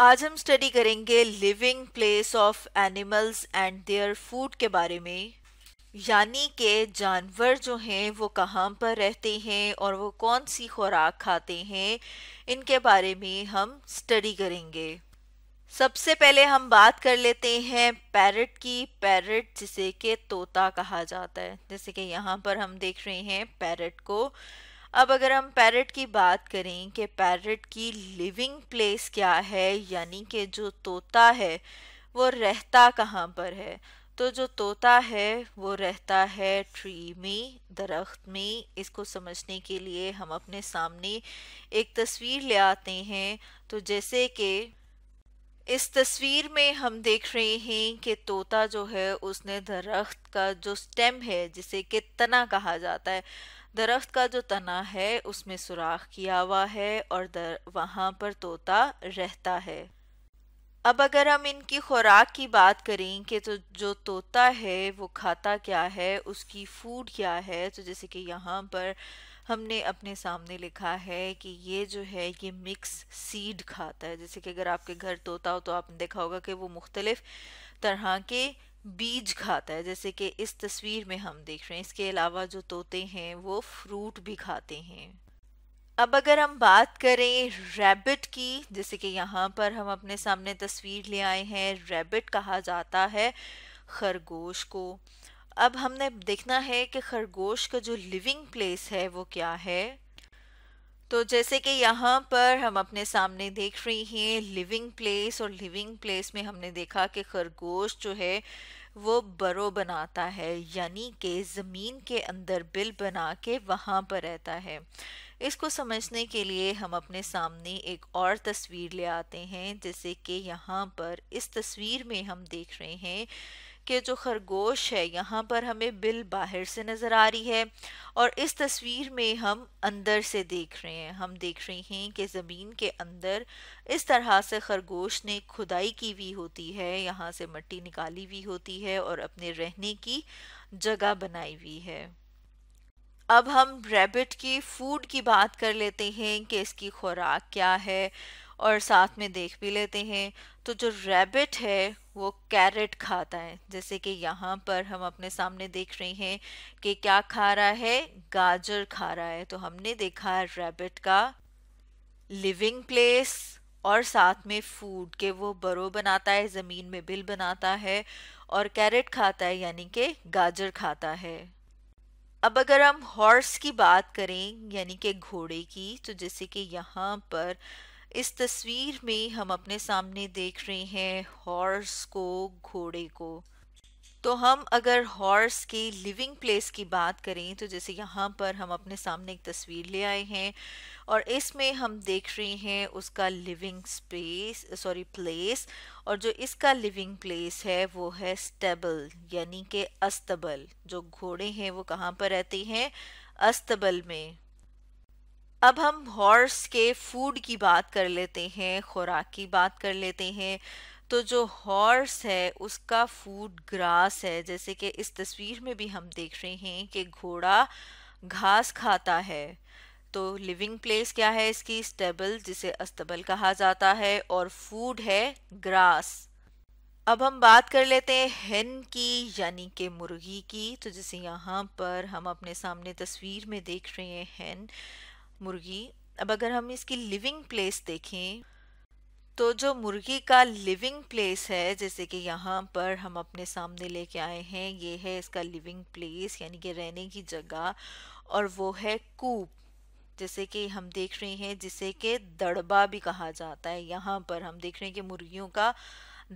आज हम स्टडी करेंगे living place of animals and their food के बारे में यानी के जानवर जो हैं वो कहाँ पर रहते हैं और वो कौन सी खुराक खाते हैं इनके बारे में हम स्टडी करेंगे सबसे पहले हम बात कर लेते हैं पैरट की पैरट जिसे के तोता कहा जाता है जैसे कि यहाँ पर हम देख रहे हैं पैरट को अब अगर हम पैरट की बात करें कि पैरट की लिविंग प्लेस क्या है यानी कि जो तोता है वो रहता कहाँ पर है तो जो तोता है वो रहता है ट्री में दरख्त में इसको समझने के लिए हम अपने सामने एक तस्वीर ले आते हैं तो जैसे कि इस तस्वीर में हम देख रहे हैं कि तोता जो है उसने दरख्त का जो स्टेम है जिसे कि तना कहा जाता है दरख्त का जो तना है उसमें सुराख किया हुआ है और दर वहाँ पर तोता रहता है अब अगर हम इनकी खुराक की बात करें कि तो जो तोता है वो खाता क्या है उसकी फूड क्या है तो जैसे कि यहाँ पर हमने अपने सामने लिखा है कि ये जो है ये मिक्स सीड खाता है जैसे कि अगर आपके घर तोता हो तो आपने देखा होगा कि वो मुख्तलिफ तरह के बीज खाता है जैसे कि इस तस्वीर में हम देख रहे हैं इसके अलावा जो तोते हैं वो फ्रूट भी खाते हैं अब अगर हम बात करें रैबिट की जैसे कि यहाँ पर हम अपने सामने तस्वीर ले आए हैं रैबिट कहा जाता है खरगोश को अब हमने देखना है कि खरगोश का जो लिविंग प्लेस है वो क्या है तो जैसे कि यहाँ पर हम अपने सामने देख रहे हैं लिविंग प्लेस और लिविंग प्लेस में हमने देखा कि खरगोश जो है वो बरो बनाता है यानी कि ज़मीन के अंदर बिल बना के वहाँ पर रहता है इसको समझने के लिए हम अपने सामने एक और तस्वीर ले आते हैं जैसे कि यहाँ पर इस तस्वीर में हम देख रहे हैं कि जो खरगोश है यहाँ पर हमें बिल बाहर से नज़र आ रही है और इस तस्वीर में हम अंदर से देख रहे हैं हम देख रहे हैं कि ज़मीन के अंदर इस तरह से खरगोश ने खुदाई की हुई होती है यहाँ से मट्टी निकाली हुई होती है और अपने रहने की जगह बनाई हुई है अब हम रैबिट की फूड की बात कर लेते हैं कि इसकी खुराक क्या है और साथ में देख भी लेते हैं तो जो रैबिट है वो कैरेट खाता है जैसे कि यहाँ पर हम अपने सामने देख रहे हैं कि क्या खा रहा है गाजर खा रहा है तो हमने देखा है रैबिट का लिविंग प्लेस और साथ में फूड के वो बरो बनाता है ज़मीन में बिल बनाता है और कैरेट खाता है यानी कि गाजर खाता है अब अगर हम हॉर्स की बात करें यानी कि घोड़े की तो जैसे कि यहाँ पर इस तस्वीर में हम अपने सामने देख रहे हैं हॉर्स को घोड़े को तो हम अगर हॉर्स की लिविंग प्लेस की बात करें तो जैसे यहाँ पर हम अपने सामने एक तस्वीर ले आए हैं और इसमें हम देख रहे हैं उसका लिविंग स्पेस सॉरी प्लेस और जो इसका लिविंग प्लेस है वो है स्टेबल यानी कि अस्तबल जो घोड़े हैं वो कहाँ पर रहते हैं अस्तबल में अब हम हॉर्स के फूड की बात कर लेते हैं खुराक की बात कर लेते हैं तो जो हॉर्स है उसका फूड ग्रास है जैसे कि इस तस्वीर में भी हम देख रहे हैं कि घोड़ा घास खाता है तो लिविंग प्लेस क्या है इसकी स्टेबल जिसे अस्तबल कहा जाता है और फूड है ग्रास अब हम बात कर लेते हैं हेन की यानी कि मुर्गी की तो जैसे यहाँ पर हम अपने सामने तस्वीर में देख रहे हैं हेन मुर्गी अब अगर हम इसकी लिविंग प्लेस देखें तो जो मुर्गी का लिविंग प्लेस है जैसे कि यहाँ पर हम अपने सामने लेके आए हैं ये है इसका लिविंग प्लेस यानी कि रहने की जगह और वो है कूप जैसे कि हम देख रहे हैं जिसे के दड़बा भी कहा जाता है यहाँ पर हम देख रहे हैं कि मुर्गियों का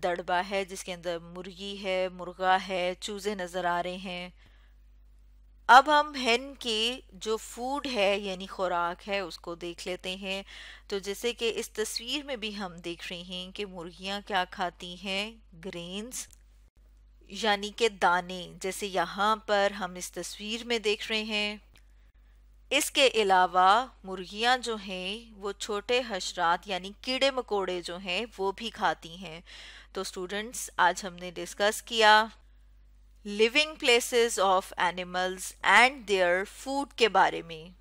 दड़बा है जिसके अंदर मुर्गी है मुर्गा है चूज़े नज़र आ रहे हैं अब हम हेन के जो फूड है यानी खुराक है उसको देख लेते हैं तो जैसे कि इस तस्वीर में भी हम देख रहे हैं कि मुर्गियां क्या खाती हैं ग्रेन्स यानी के दाने जैसे यहाँ पर हम इस तस्वीर में देख रहे हैं इसके अलावा मुर्गियाँ जो हैं वो छोटे हशरात यानी कीड़े मकोड़े जो हैं वो भी खाती हैं तो स्टूडेंट्स आज हमने डिस्कस किया living places of animals and their food के बारे में